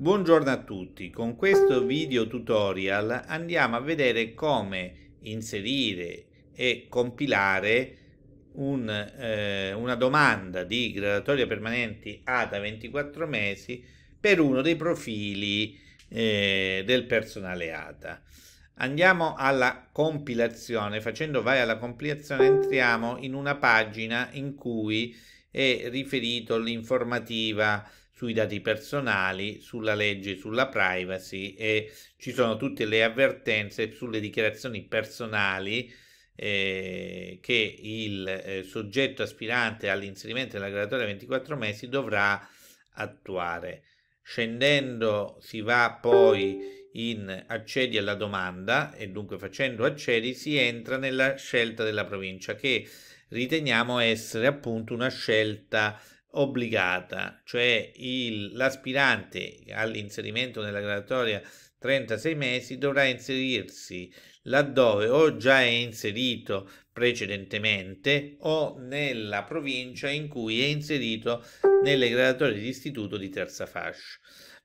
Buongiorno a tutti, con questo video tutorial andiamo a vedere come inserire e compilare un, eh, una domanda di gradatoria permanenti ATA 24 mesi per uno dei profili eh, del personale ATA. Andiamo alla compilazione, facendo vai alla compilazione entriamo in una pagina in cui è riferito l'informativa sui dati personali, sulla legge sulla privacy e ci sono tutte le avvertenze sulle dichiarazioni personali eh, che il eh, soggetto aspirante all'inserimento della graduatoria 24 mesi dovrà attuare. Scendendo si va poi in accedi alla domanda e dunque facendo accedi si entra nella scelta della provincia che riteniamo essere appunto una scelta obbligata, cioè il, l'aspirante all'inserimento nella graduatoria 36 mesi dovrà inserirsi laddove o già è inserito precedentemente o nella provincia in cui è inserito nelle graduatorie di istituto di terza fascia.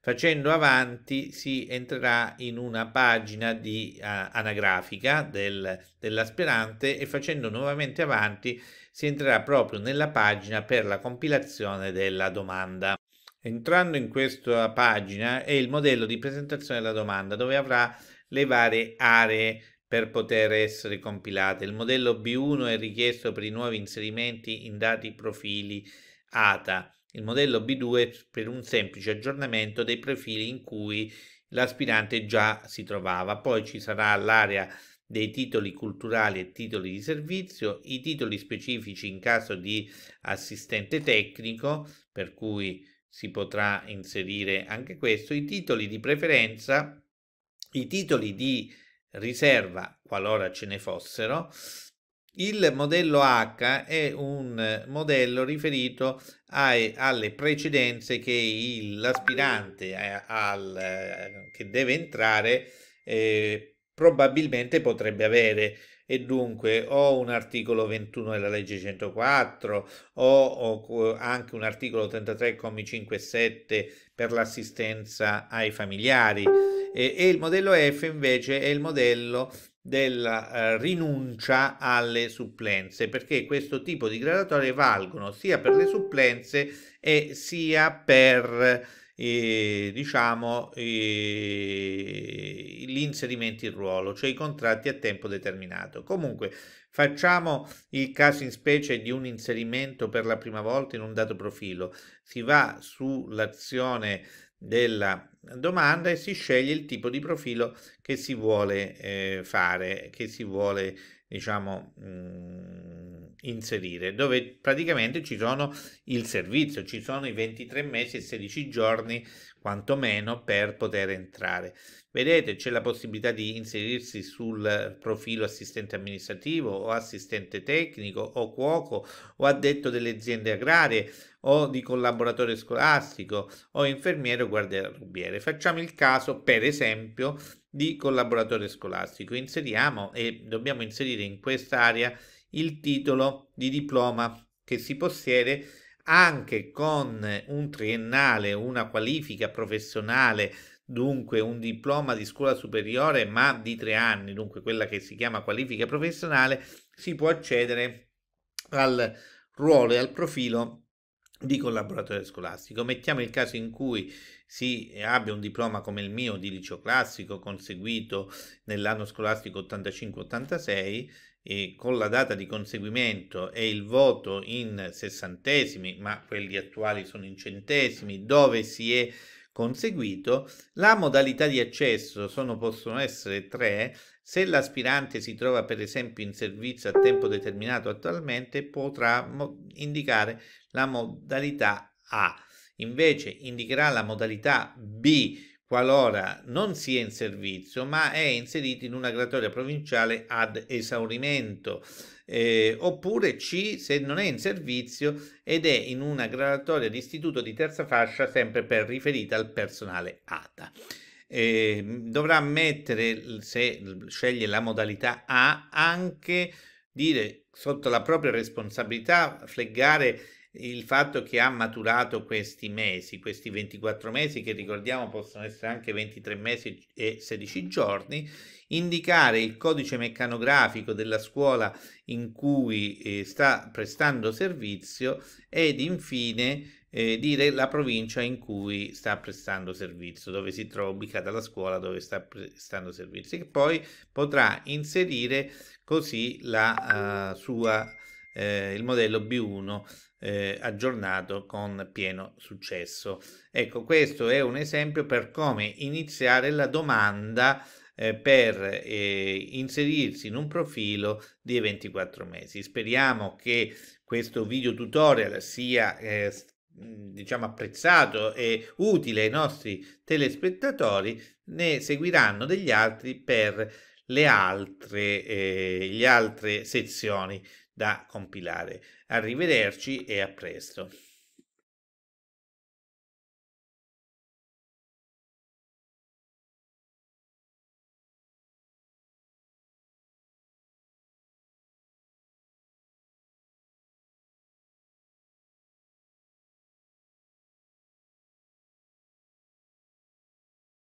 Facendo avanti si entrerà in una pagina di uh, anagrafica del, dell'aspirante e facendo nuovamente avanti si entrerà proprio nella pagina per la compilazione della domanda. Entrando in questa pagina è il modello di presentazione della domanda dove avrà le varie aree per poter essere compilate. Il modello B1 è richiesto per i nuovi inserimenti in dati profili ATA il modello B2 per un semplice aggiornamento dei profili in cui l'aspirante già si trovava. Poi ci sarà l'area dei titoli culturali e titoli di servizio, i titoli specifici in caso di assistente tecnico, per cui si potrà inserire anche questo, i titoli di preferenza, i titoli di riserva qualora ce ne fossero, il modello H è un modello riferito ai, alle precedenze che l'aspirante eh, che deve entrare eh, probabilmente potrebbe avere e dunque o un articolo 21 della legge 104 o, o anche un articolo 33 commi 5 e 7 per l'assistenza ai familiari e, e il modello F invece è il modello della eh, rinuncia alle supplenze perché questo tipo di gradatorie valgono sia per le supplenze e sia per eh, diciamo eh, l'inserimento in ruolo cioè i contratti a tempo determinato comunque Facciamo il caso in specie di un inserimento per la prima volta in un dato profilo. Si va sull'azione della domanda e si sceglie il tipo di profilo che si vuole eh, fare, che si vuole, diciamo, mh, mm, inserire, dove praticamente ci sono il servizio, ci sono i 23 mesi e 16 giorni quantomeno per poter entrare. Vedete, c'è la possibilità di inserirsi sul profilo assistente amministrativo o assistente tecnico o cuoco o addetto delle aziende agrarie o di collaboratore scolastico o infermiere o guardiarubiere. Facciamo il caso, per esempio, di collaboratore scolastico. Inseriamo e dobbiamo inserire in quest'area il titolo di diploma che si possiede anche con un triennale, una qualifica professionale, dunque un diploma di scuola superiore ma di tre anni, dunque quella che si chiama qualifica professionale, si può accedere al ruolo e al profilo di collaboratore scolastico. Mettiamo il caso in cui si abbia un diploma come il mio di liceo classico conseguito nell'anno scolastico 85-86 e con la data di conseguimento e il voto in sessantesimi, ma quelli attuali sono in centesimi, dove si è conseguito, la modalità di accesso sono, possono essere tre. Se l'aspirante si trova per esempio in servizio a tempo determinato attualmente, potrà indicare la modalità A. Invece indicherà la modalità B qualora non sia in servizio ma è inserito in una gratoria provinciale ad esaurimento eh, oppure C se non è in servizio ed è in una graduatoria di istituto di terza fascia sempre per riferita al personale ATA. Eh, dovrà mettere, se sceglie la modalità A, anche dire sotto la propria responsabilità, fleggare il fatto che ha maturato questi mesi, questi 24 mesi che ricordiamo possono essere anche 23 mesi e 16 giorni, indicare il codice meccanografico della scuola in cui eh, sta prestando servizio ed infine eh, dire la provincia in cui sta prestando servizio, dove si trova ubicata la scuola dove sta prestando servizio, che poi potrà inserire così la uh, sua eh, il modello B1 eh, aggiornato con pieno successo. Ecco, questo è un esempio per come iniziare la domanda eh, per eh, inserirsi in un profilo di 24 mesi. Speriamo che questo video tutorial sia eh, diciamo apprezzato e utile ai nostri telespettatori, ne seguiranno degli altri per le altre, eh, le altre sezioni da compilare. Arrivederci e a presto.